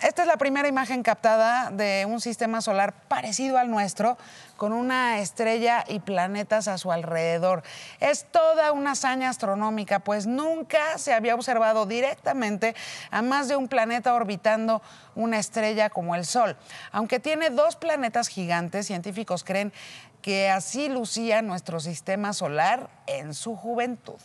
esta, es la primera imagen captada de un sistema solar parecido al nuestro, con una estrella y planetas a su alrededor. Es toda una hazaña astronómica, pues nunca se había observado directamente a más de un planeta orbitando una estrella como el Sol. Aunque tiene dos planetas gigantes, científicos creen que así lucía nuestro sistema solar en su juventud.